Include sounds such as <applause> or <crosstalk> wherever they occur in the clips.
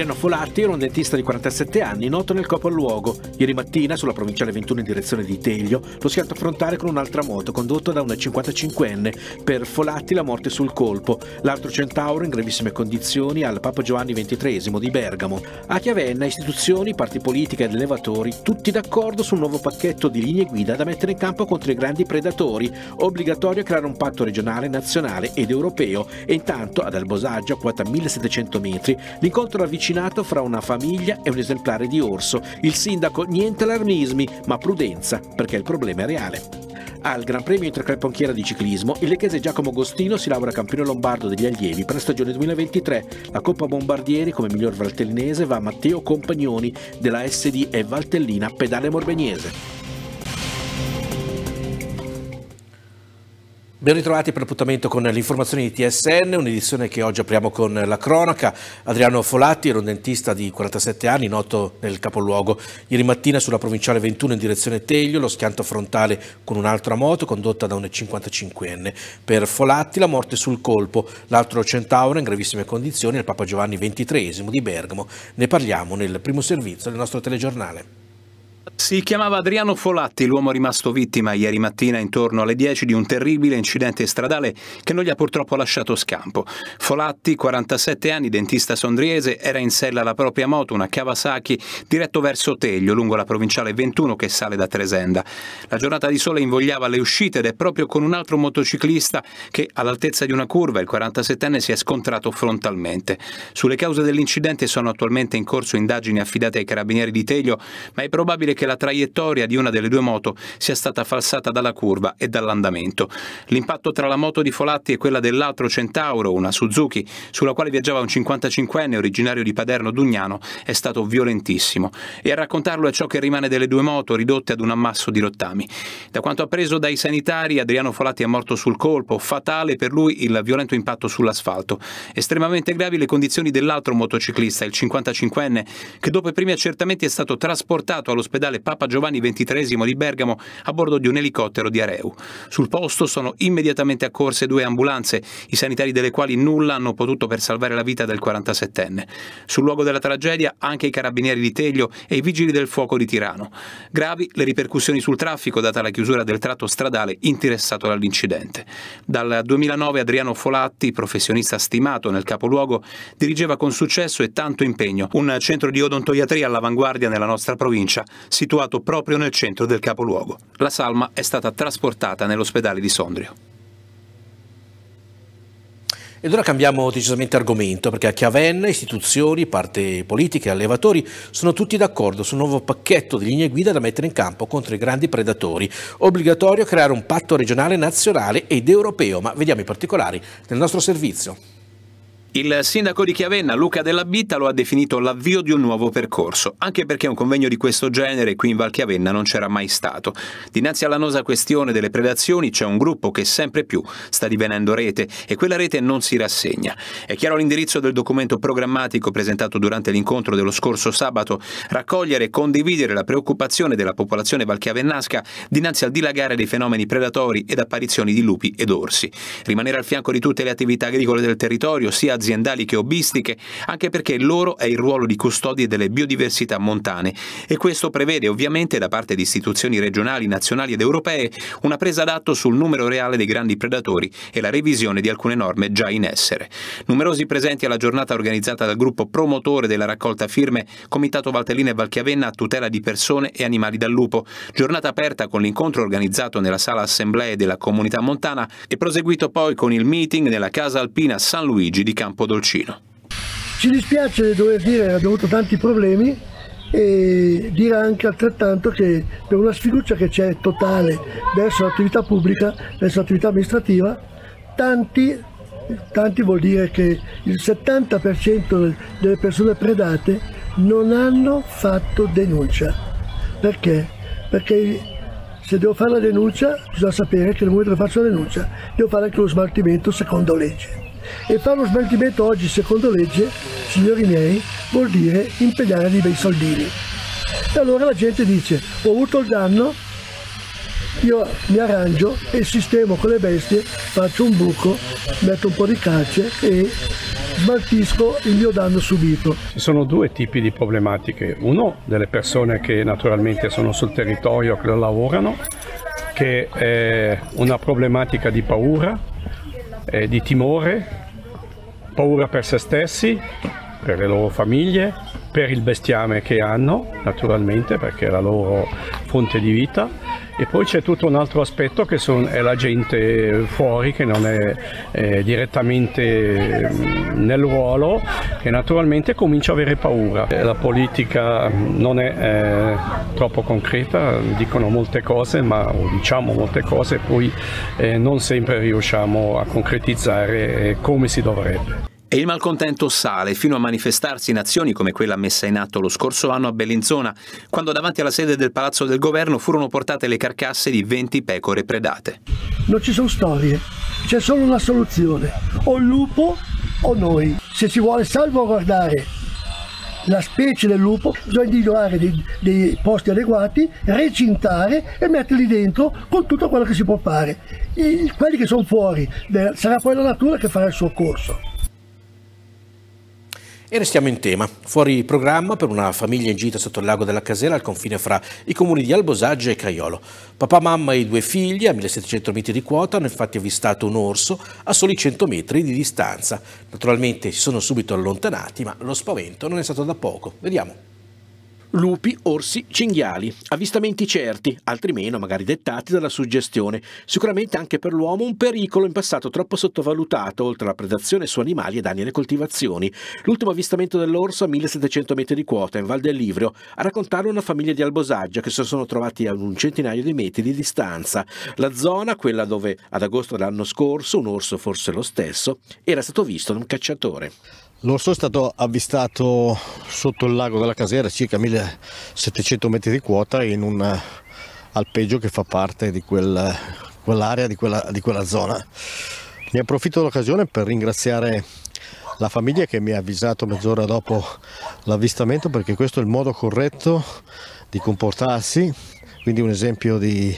Adriano Folatti era un dentista di 47 anni, noto nel capoluogo. Ieri mattina, sulla provinciale 21 in direzione di Teglio, lo si è fatto affrontare con un'altra moto condotta da una 55enne. Per Folatti la morte sul colpo. L'altro centauro in gravissime condizioni al Papa Giovanni XXIII di Bergamo. A Chiavenna, istituzioni, parti politiche ed elevatori, tutti d'accordo su un nuovo pacchetto di linee guida da mettere in campo contro i grandi predatori. Obbligatorio creare un patto regionale, nazionale ed europeo. E intanto, ad Albosaggio, a quota 1700 metri, l'incontro avvicina concinato fra una famiglia e un esemplare di orso. Il sindaco niente allarmismi, ma prudenza, perché il problema è reale. Al Gran Premio Intercreponchiera di ciclismo, il leghese Giacomo Agostino si laura campione lombardo degli allievi per la stagione 2023. La Coppa Bombardieri come miglior valtellinese va a Matteo Compagnoni della SD e Valtellina Pedale Morbegnese. Ben ritrovati per l'appuntamento con l'informazione di TSN, un'edizione che oggi apriamo con la cronaca. Adriano Folatti era un dentista di 47 anni, noto nel capoluogo. Ieri mattina sulla provinciale 21 in direzione Teglio, lo schianto frontale con un'altra moto condotta da un 55enne. Per Folatti la morte sul colpo, l'altro centauro in gravissime condizioni è il Papa Giovanni XXIII di Bergamo. Ne parliamo nel primo servizio del nostro telegiornale. Si chiamava Adriano Folatti, l'uomo rimasto vittima ieri mattina intorno alle 10 di un terribile incidente stradale che non gli ha purtroppo lasciato scampo. Folatti, 47 anni, dentista sondriese, era in sella alla propria moto, una Kawasaki, diretto verso Teglio, lungo la provinciale 21 che sale da Tresenda. La giornata di sole invogliava le uscite ed è proprio con un altro motociclista che all'altezza di una curva il 47enne si è scontrato frontalmente. Sulle cause dell'incidente sono attualmente in corso indagini affidate ai carabinieri di Teglio, ma è probabile che che la traiettoria di una delle due moto sia stata falsata dalla curva e dall'andamento. L'impatto tra la moto di Folatti e quella dell'altro Centauro, una Suzuki, sulla quale viaggiava un 55enne originario di Paderno Dugnano, è stato violentissimo. E a raccontarlo è ciò che rimane delle due moto ridotte ad un ammasso di rottami. Da quanto appreso dai sanitari, Adriano Folatti è morto sul colpo, fatale per lui il violento impatto sull'asfalto. Estremamente gravi le condizioni dell'altro motociclista, il 55enne, che dopo i primi accertamenti è stato trasportato all'ospedale all'ospedale Papa Giovanni XXIII di Bergamo a bordo di un elicottero di Areu. Sul posto sono immediatamente accorse due ambulanze, i sanitari delle quali nulla hanno potuto per salvare la vita del 47enne. Sul luogo della tragedia anche i carabinieri di Teglio e i vigili del fuoco di Tirano. Gravi le ripercussioni sul traffico data la chiusura del tratto stradale interessato dall'incidente. Dal 2009 Adriano Folatti, professionista stimato nel capoluogo, dirigeva con successo e tanto impegno un centro di odontoiatria all'avanguardia nella nostra provincia, situato proprio nel centro del capoluogo. La salma è stata trasportata nell'ospedale di Sondrio. Ed ora cambiamo decisamente argomento, perché a Chiavenna istituzioni, parte politica e allevatori sono tutti d'accordo su un nuovo pacchetto di linee guida da mettere in campo contro i grandi predatori. Obbligatorio creare un patto regionale nazionale ed europeo, ma vediamo i particolari nel nostro servizio. Il sindaco di Chiavenna, Luca Della Bitta, lo ha definito l'avvio di un nuovo percorso, anche perché un convegno di questo genere qui in Val Chiavenna non c'era mai stato. Dinanzi alla all'annosa questione delle predazioni c'è un gruppo che sempre più sta divenendo rete e quella rete non si rassegna. È chiaro l'indirizzo del documento programmatico presentato durante l'incontro dello scorso sabato, raccogliere e condividere la preoccupazione della popolazione valchiavennasca dinanzi al dilagare dei fenomeni predatori ed apparizioni di lupi ed orsi. Rimanere al fianco di tutte le attività agricole del territorio, sia aziendali che hobbistiche, anche perché loro è il ruolo di custodie delle biodiversità montane e questo prevede ovviamente da parte di istituzioni regionali, nazionali ed europee una presa d'atto sul numero reale dei grandi predatori e la revisione di alcune norme già in essere. Numerosi presenti alla giornata organizzata dal gruppo promotore della raccolta firme Comitato Valtellina e Valchiavenna a tutela di persone e animali dal lupo, giornata aperta con l'incontro organizzato nella sala assemblee della comunità montana e proseguito poi con il meeting nella Casa Alpina San Luigi di Campo Campo Ci dispiace dover dire che abbiamo avuto tanti problemi e dire anche altrettanto che per una sfiducia che c'è totale verso l'attività pubblica, verso l'attività amministrativa, tanti, tanti vuol dire che il 70% delle persone predate non hanno fatto denuncia. Perché? Perché se devo fare la denuncia bisogna sapere che nel momento che faccio la denuncia devo fare anche lo smaltimento secondo legge e fare lo smaltimento oggi secondo legge, signori miei, vuol dire impegnare dei bei soldini. E allora la gente dice ho avuto il danno, io mi arrangio e sistemo con le bestie, faccio un buco, metto un po' di calce e smaltisco il mio danno subito. Ci sono due tipi di problematiche, uno delle persone che naturalmente sono sul territorio, che lo lavorano, che è una problematica di paura, eh, di timore paura per se stessi, per le loro famiglie, per il bestiame che hanno, naturalmente, perché è la loro fonte di vita e poi c'è tutto un altro aspetto che son, è la gente fuori che non è, è direttamente mm, nel ruolo che naturalmente comincia a avere paura. Eh, la politica mm, non è, è eh, troppo concreta, dicono molte cose ma diciamo molte cose poi eh, non sempre riusciamo a concretizzare eh, come si dovrebbe. E il malcontento sale fino a manifestarsi in azioni come quella messa in atto lo scorso anno a Bellinzona, quando davanti alla sede del Palazzo del Governo furono portate le carcasse di 20 pecore predate. Non ci sono storie, c'è solo una soluzione, o il lupo o noi. Se si vuole salvaguardare la specie del lupo, bisogna individuare dei, dei, posti adeguati, recintare e metterli dentro con tutto quello che si può fare. I, quelli che sono fuori, sarà poi la natura che farà il suo corso. E restiamo in tema. Fuori programma per una famiglia in gita sotto il lago della Casera al confine fra i comuni di Albosaggio e Caiolo. Papà, mamma e i due figli a 1700 metri di quota hanno infatti avvistato un orso a soli 100 metri di distanza. Naturalmente si sono subito allontanati ma lo spavento non è stato da poco. Vediamo lupi, orsi, cinghiali, avvistamenti certi, altri meno, magari dettati dalla suggestione, sicuramente anche per l'uomo un pericolo in passato troppo sottovalutato, oltre alla predazione su animali e danni alle coltivazioni. L'ultimo avvistamento dell'orso a 1700 metri di quota, in Val del Livrio, a raccontarlo una famiglia di Albosaggia che si sono trovati a un centinaio di metri di distanza. La zona, quella dove ad agosto dell'anno scorso un orso, forse lo stesso, era stato visto da un cacciatore. L'orso è stato avvistato sotto il lago della Casera, circa 1700 metri di quota, in un eh, alpeggio che fa parte di quel, quell'area, di quella, di quella zona. Ne approfitto dell'occasione per ringraziare la famiglia che mi ha avvisato mezz'ora dopo l'avvistamento perché questo è il modo corretto di comportarsi, quindi un esempio di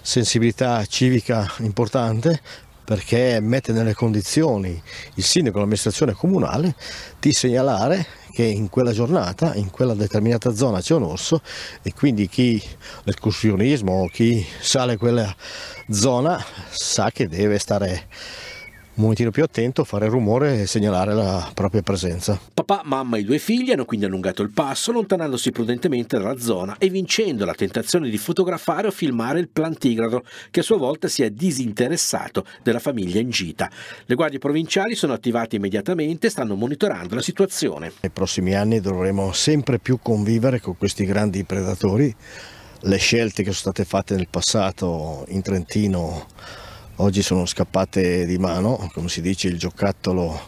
sensibilità civica importante perché mette nelle condizioni il sindaco e l'amministrazione comunale di segnalare che in quella giornata, in quella determinata zona c'è un orso e quindi chi l'escursionismo o chi sale quella zona sa che deve stare un momentino più attento, fare rumore e segnalare la propria presenza. Papà, mamma e i due figli hanno quindi allungato il passo, allontanandosi prudentemente dalla zona e vincendo la tentazione di fotografare o filmare il plantigrado, che a sua volta si è disinteressato della famiglia in gita. Le guardie provinciali sono attivate immediatamente e stanno monitorando la situazione. Nei prossimi anni dovremo sempre più convivere con questi grandi predatori. Le scelte che sono state fatte nel passato in Trentino oggi sono scappate di mano, come si dice il giocattolo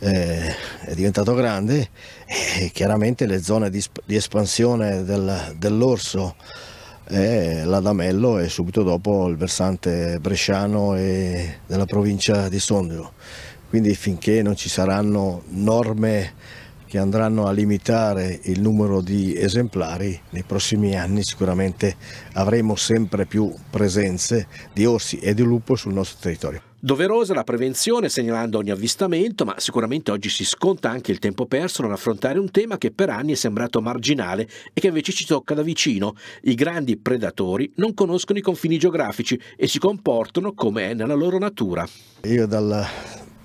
eh, è diventato grande e chiaramente le zone di, di espansione del, dell'orso e eh, l'Adamello e subito dopo il versante bresciano e della provincia di Sondrio. Quindi finché non ci saranno norme che andranno a limitare il numero di esemplari, nei prossimi anni sicuramente avremo sempre più presenze di orsi e di lupo sul nostro territorio. Doverosa la prevenzione segnalando ogni avvistamento, ma sicuramente oggi si sconta anche il tempo perso nell'affrontare un tema che per anni è sembrato marginale e che invece ci tocca da vicino. I grandi predatori non conoscono i confini geografici e si comportano come è nella loro natura. Io dal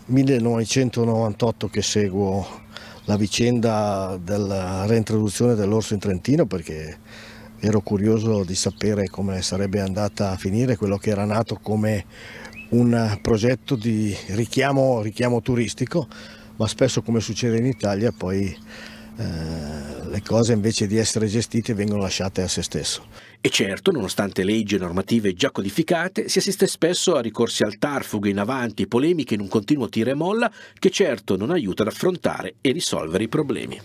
1998 che seguo la vicenda della reintroduzione dell'orso in Trentino perché ero curioso di sapere come sarebbe andata a finire quello che era nato come un progetto di richiamo, richiamo turistico, ma spesso come succede in Italia poi eh, le cose invece di essere gestite vengono lasciate a se stesso. E certo, nonostante leggi e normative già codificate, si assiste spesso a ricorsi al tarfughe in avanti, polemiche in un continuo tira e molla che certo non aiuta ad affrontare e risolvere i problemi.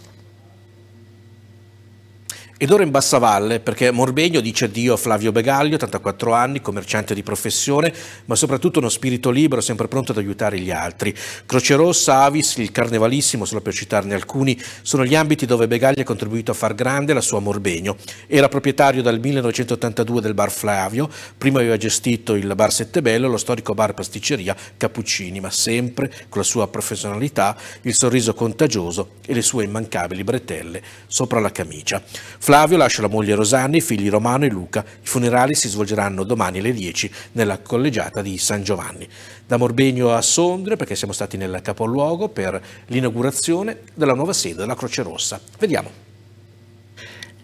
Ed ora in Bassa Valle, perché Morbegno dice addio a Flavio Begaglio, 84 anni, commerciante di professione, ma soprattutto uno spirito libero, sempre pronto ad aiutare gli altri. Croce Rossa, Avis, il Carnevalissimo, solo per citarne alcuni, sono gli ambiti dove Begaglio ha contribuito a far grande la sua Morbegno. Era proprietario dal 1982 del bar Flavio, prima aveva gestito il bar Settebello, lo storico bar pasticceria Cappuccini, ma sempre con la sua professionalità, il sorriso contagioso e le sue immancabili bretelle sopra la camicia. Flavio lascia la moglie Rosanna, i figli Romano e Luca. I funerali si svolgeranno domani alle 10 nella collegiata di San Giovanni. Da Morbegno a Sondrio, perché siamo stati nel capoluogo per l'inaugurazione della nuova sede della Croce Rossa. Vediamo.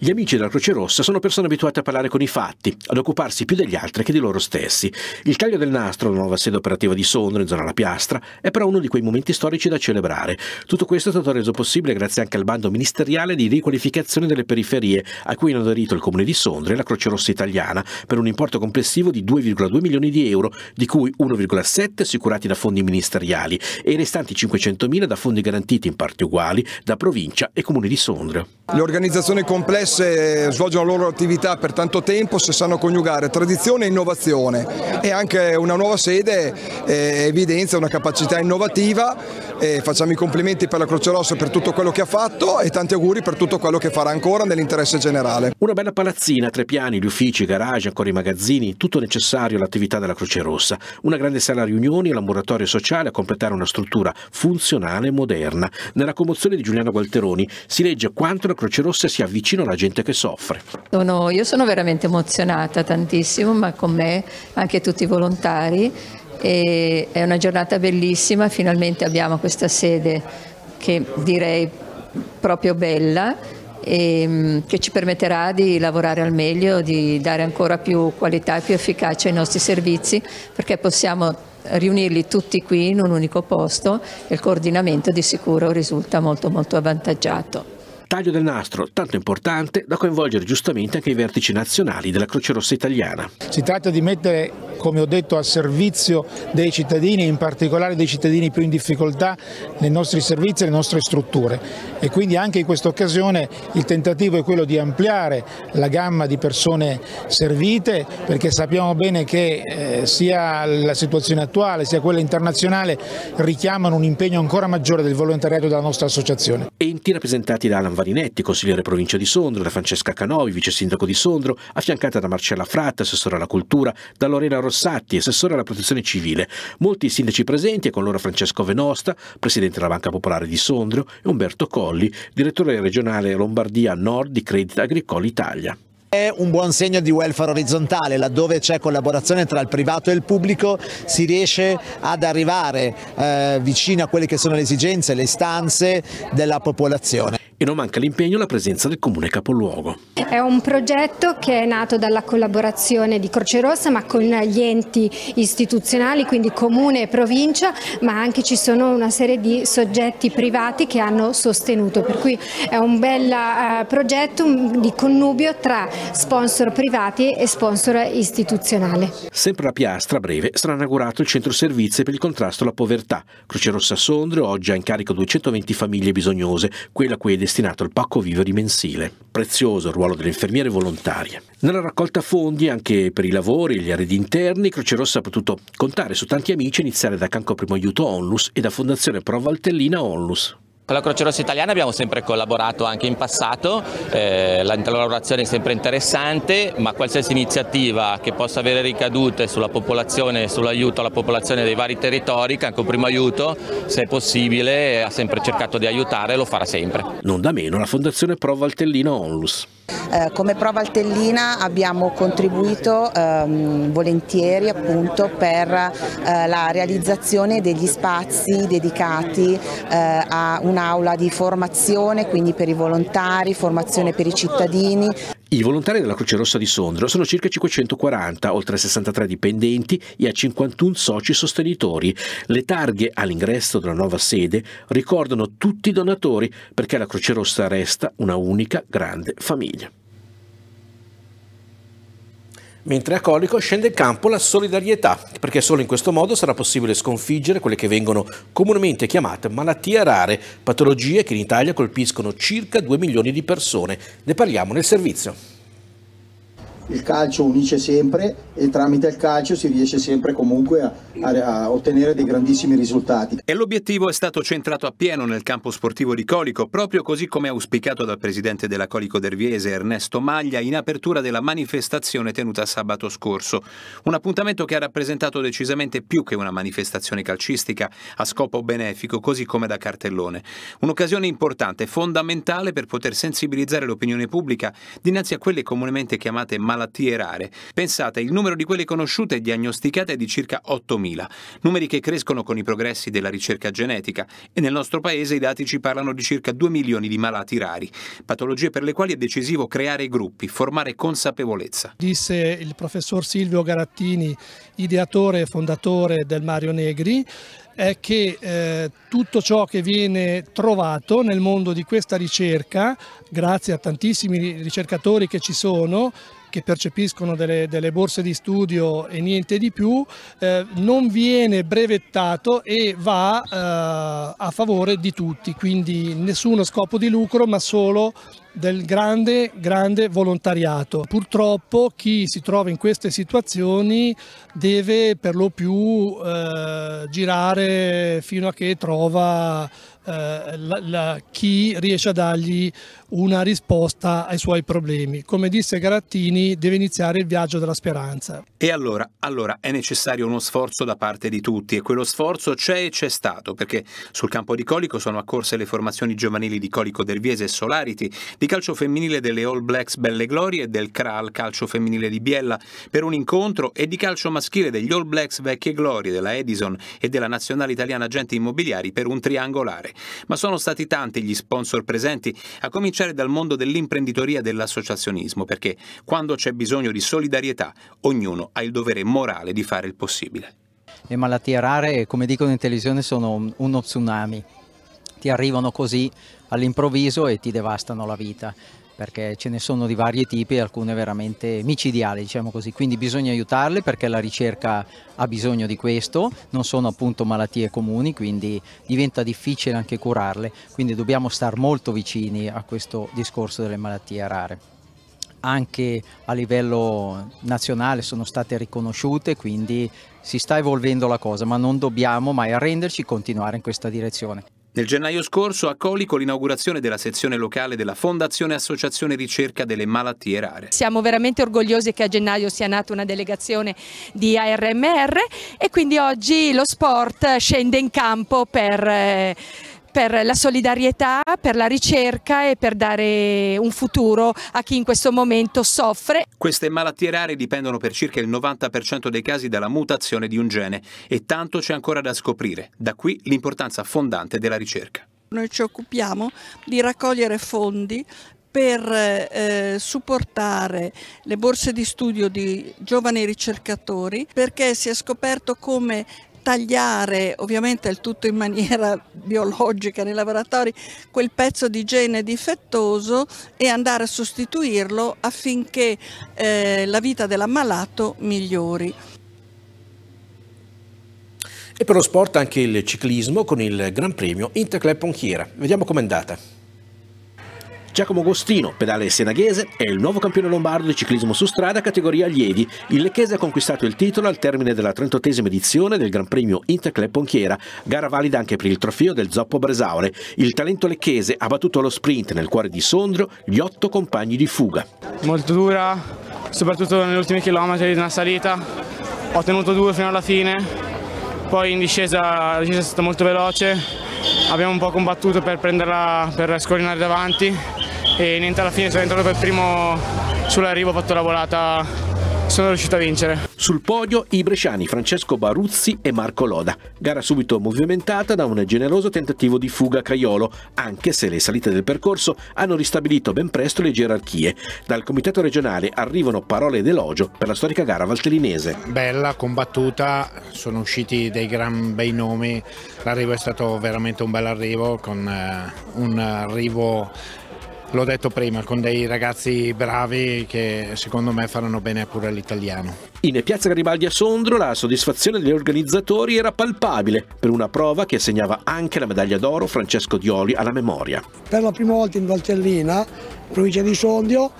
Gli amici della Croce Rossa sono persone abituate a parlare con i fatti, ad occuparsi più degli altri che di loro stessi. Il taglio del nastro, la nuova sede operativa di Sondra in zona La Piastra, è però uno di quei momenti storici da celebrare. Tutto questo è stato reso possibile grazie anche al bando ministeriale di riqualificazione delle periferie, a cui hanno aderito il comune di Sondra e la Croce Rossa italiana, per un importo complessivo di 2,2 milioni di euro, di cui 1,7 assicurati da fondi ministeriali e i restanti 500 mila da fondi garantiti in parti uguali da provincia e comune di Sondra. L'organizzazione complessa se svolgono la loro attività per tanto tempo, se sanno coniugare tradizione e innovazione e anche una nuova sede eh, evidenzia una capacità innovativa e facciamo i complimenti per la Croce Rossa per tutto quello che ha fatto e tanti auguri per tutto quello che farà ancora nell'interesse generale. Una bella palazzina, tre piani, gli uffici, i garage, ancora i magazzini, tutto necessario all'attività della Croce Rossa. Una grande sala riunioni e laboratorio sociale a completare una struttura funzionale e moderna. Nella commozione di Giuliano Gualteroni si legge quanto la Croce Rossa sia vicino alla gente che soffre. Sono, io sono veramente emozionata tantissimo, ma con me anche tutti i volontari e è una giornata bellissima, finalmente abbiamo questa sede che direi proprio bella e mm, che ci permetterà di lavorare al meglio, di dare ancora più qualità e più efficacia ai nostri servizi perché possiamo riunirli tutti qui in un unico posto e il coordinamento di sicuro risulta molto molto avvantaggiato taglio del nastro tanto importante da coinvolgere giustamente anche i vertici nazionali della Croce Rossa italiana. Si tratta di mettere, come ho detto, a servizio dei cittadini, in particolare dei cittadini più in difficoltà, nei nostri servizi e le nostre strutture e quindi anche in questa occasione il tentativo è quello di ampliare la gamma di persone servite perché sappiamo bene che eh, sia la situazione attuale sia quella internazionale richiamano un impegno ancora maggiore del volontariato della nostra associazione. Enti rappresentati da Alan Varinetti, consigliere provincia di Sondrio, da Francesca Canovi, vice sindaco di Sondrio, affiancata da Marcella Fratta, assessore alla cultura, da Lorena Rossatti, assessore alla protezione civile. Molti sindaci presenti e con loro Francesco Venosta, presidente della Banca Popolare di Sondrio, e Umberto Colli, direttore regionale Lombardia Nord di Credit Agricole Italia. È un buon segno di welfare orizzontale, laddove c'è collaborazione tra il privato e il pubblico si riesce ad arrivare eh, vicino a quelle che sono le esigenze, le istanze della popolazione e non manca l'impegno e la presenza del comune capoluogo. È un progetto che è nato dalla collaborazione di Croce Rossa ma con gli enti istituzionali, quindi comune e provincia, ma anche ci sono una serie di soggetti privati che hanno sostenuto, per cui è un bel eh, progetto di connubio tra sponsor privati e sponsor istituzionali. Sempre a Piastra, a breve, sarà inaugurato il centro servizi per il contrasto alla povertà. Croce Rossa Sondrio oggi ha in carico 220 famiglie bisognose, quella a cui è destinato il pacco viveri mensile. Prezioso il ruolo delle infermiere volontarie. Nella raccolta fondi anche per i lavori e gli arredi interni, Croce Rossa ha potuto contare su tanti amici, iniziare da Canco Primo Aiuto Onlus e da Fondazione Pro Valtellina Onlus. Con la Croce Rossa Italiana abbiamo sempre collaborato anche in passato, eh, la collaborazione è sempre interessante, ma qualsiasi iniziativa che possa avere ricadute sulla popolazione, sull'aiuto alla popolazione dei vari territori, Canco Primo Aiuto, se è possibile, ha sempre cercato di aiutare e lo farà sempre. Non da meno la Fondazione Pro Valtellino Onlus. Eh, come prova altellina abbiamo contribuito ehm, volentieri appunto, per eh, la realizzazione degli spazi dedicati eh, a un'aula di formazione, quindi per i volontari, formazione per i cittadini. I volontari della Croce Rossa di Sondrio sono circa 540, oltre a 63 dipendenti e a 51 soci sostenitori. Le targhe all'ingresso della nuova sede ricordano tutti i donatori perché la Croce Rossa resta una unica grande famiglia. Mentre a Colico scende in campo la solidarietà, perché solo in questo modo sarà possibile sconfiggere quelle che vengono comunemente chiamate malattie rare, patologie che in Italia colpiscono circa 2 milioni di persone. Ne parliamo nel servizio il calcio unisce sempre e tramite il calcio si riesce sempre comunque a, a, a ottenere dei grandissimi risultati. E l'obiettivo è stato centrato appieno nel campo sportivo di Colico, proprio così come auspicato dal presidente della Colico Derviese Ernesto Maglia in apertura della manifestazione tenuta sabato scorso. Un appuntamento che ha rappresentato decisamente più che una manifestazione calcistica a scopo benefico, così come da cartellone. Un'occasione importante, fondamentale per poter sensibilizzare l'opinione pubblica dinanzi a quelle comunemente chiamate malattie malattie rare. Pensate, il numero di quelle conosciute e diagnosticate è di circa 8.000, numeri che crescono con i progressi della ricerca genetica e nel nostro paese i dati ci parlano di circa 2 milioni di malati rari, patologie per le quali è decisivo creare gruppi, formare consapevolezza. Disse il professor Silvio Garattini, ideatore e fondatore del Mario Negri, è che eh, tutto ciò che viene trovato nel mondo di questa ricerca, grazie a tantissimi ricercatori che ci sono, che percepiscono delle, delle borse di studio e niente di più, eh, non viene brevettato e va eh, a favore di tutti, quindi nessuno scopo di lucro ma solo del grande, grande volontariato. Purtroppo chi si trova in queste situazioni deve per lo più eh, girare fino a che trova eh, la, la, chi riesce a dargli una risposta ai suoi problemi. Come disse Garattini, deve iniziare il viaggio della speranza. E allora, allora è necessario uno sforzo da parte di tutti e quello sforzo c'è e c'è stato perché sul campo di Colico sono accorse le formazioni giovanili di Colico Derviese e Solariti, di calcio femminile delle All Blacks Belle Glorie e del Kral calcio femminile di Biella per un incontro e di calcio maschile degli All Blacks Vecchie Glorie della Edison e della Nazionale Italiana Agenti Immobiliari per un triangolare. Ma sono stati tanti gli sponsor presenti, a cominciare dal mondo dell'imprenditoria e dell'associazionismo, perché quando c'è bisogno di solidarietà, ognuno ha il dovere morale di fare il possibile. Le malattie rare, come dicono in televisione, sono uno tsunami. Ti arrivano così all'improvviso e ti devastano la vita perché ce ne sono di vari tipi alcune veramente micidiali, diciamo così. Quindi bisogna aiutarle perché la ricerca ha bisogno di questo, non sono appunto malattie comuni, quindi diventa difficile anche curarle, quindi dobbiamo stare molto vicini a questo discorso delle malattie rare anche a livello nazionale sono state riconosciute, quindi si sta evolvendo la cosa, ma non dobbiamo mai arrenderci e continuare in questa direzione. Nel gennaio scorso a Coli con l'inaugurazione della sezione locale della Fondazione Associazione Ricerca delle Malattie Rare. Siamo veramente orgogliosi che a gennaio sia nata una delegazione di ARMR e quindi oggi lo sport scende in campo per... Eh, per la solidarietà, per la ricerca e per dare un futuro a chi in questo momento soffre. Queste malattie rare dipendono per circa il 90% dei casi dalla mutazione di un gene e tanto c'è ancora da scoprire. Da qui l'importanza fondante della ricerca. Noi ci occupiamo di raccogliere fondi per eh, supportare le borse di studio di giovani ricercatori perché si è scoperto come tagliare, ovviamente il tutto in maniera <laughs> biologica nei laboratori, quel pezzo di gene difettoso e andare a sostituirlo affinché eh, la vita dell'ammalato migliori. E per lo sport anche il ciclismo con il Gran Premio Interclub Ponchiera. Vediamo com'è andata. Giacomo Agostino, pedale senaghese, è il nuovo campione lombardo di ciclismo su strada categoria allievi. Il lecchese ha conquistato il titolo al termine della 38esima edizione del Gran Premio Interclub Ponchiera, gara valida anche per il trofeo del Zoppo Bresaure. Il talento lecchese ha battuto allo sprint nel cuore di Sondrio gli otto compagni di fuga. Molto dura, soprattutto negli ultimi chilometri di una salita. Ho tenuto due fino alla fine, poi in discesa, la discesa è stata molto veloce. Abbiamo un po' combattuto per, prenderla, per scorinare davanti, e niente alla fine sono entrato per primo sull'arrivo, ho fatto la volata, sono riuscito a vincere. Sul podio i bresciani Francesco Baruzzi e Marco Loda, gara subito movimentata da un generoso tentativo di fuga a Caiolo, anche se le salite del percorso hanno ristabilito ben presto le gerarchie. Dal comitato regionale arrivano parole d'elogio per la storica gara valtellinese. Bella, combattuta, sono usciti dei gran bei nomi, l'arrivo è stato veramente un bel arrivo con eh, un arrivo l'ho detto prima, con dei ragazzi bravi che secondo me faranno bene pure all'italiano. In piazza Garibaldi a Sondro la soddisfazione degli organizzatori era palpabile per una prova che assegnava anche la medaglia d'oro Francesco Dioli alla memoria. Per la prima volta in Valtellina, provincia di Sondrio,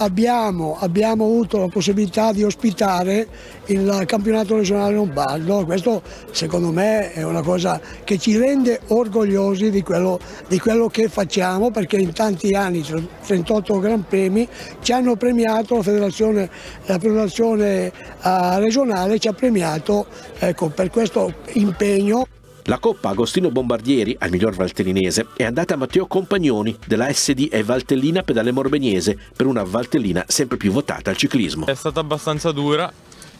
abbiamo, abbiamo, avuto la possibilità di ospitare il campionato regionale lombardo, questo secondo me è una cosa che ci rende orgogliosi di quello, di quello che facciamo perché in tanti anni, 38 Gran Premi, ci hanno premiato la federazione, la federazione eh, regionale, ci ha premiato ecco, per questo impegno. La Coppa Agostino Bombardieri, al miglior valtellinese, è andata a Matteo Compagnoni della SD e Valtellina Pedale Morbeniese per una Valtellina sempre più votata al ciclismo. È stata abbastanza dura,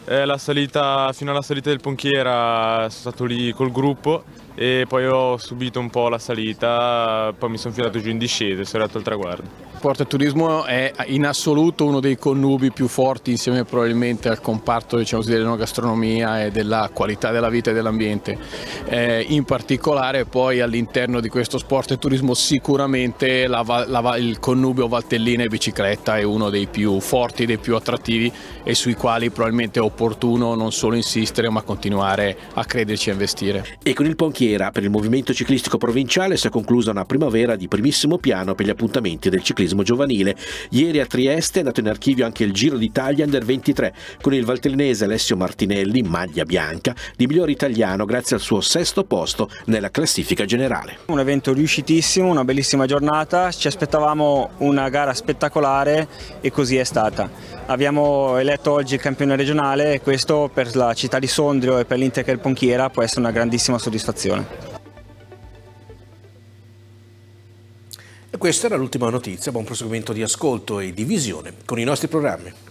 eh, salita, fino alla salita del Ponchiera sono stato lì col gruppo e poi ho subito un po' la salita, poi mi sono filato giù in discesa e sono arrivato al traguardo. Porto Turismo è in assoluto uno dei connubi più forti insieme probabilmente al comparto diciamo così, dell'enogastronomia e della qualità della vita e dell'ambiente. Eh, in particolare poi all'interno di questo sport e turismo sicuramente la, la, il connubio Valtellina e bicicletta è uno dei più forti, dei più attrattivi e sui quali probabilmente è opportuno non solo insistere ma continuare a crederci e investire. E con il Ponchi schiera per il movimento ciclistico provinciale si è conclusa una primavera di primissimo piano per gli appuntamenti del ciclismo giovanile. Ieri a Trieste è andato in archivio anche il Giro d'Italia Under 23 con il valtellinese Alessio Martinelli maglia bianca di miglior italiano grazie al suo sesto posto nella classifica generale. Un evento riuscitissimo, una bellissima giornata, ci aspettavamo una gara spettacolare e così è stata. Abbiamo eletto oggi il campione regionale e questo per la città di Sondrio e per l'Intercare Ponchiera può essere una grandissima soddisfazione situazione. E questa era l'ultima notizia, buon proseguimento di ascolto e di visione con i nostri programmi.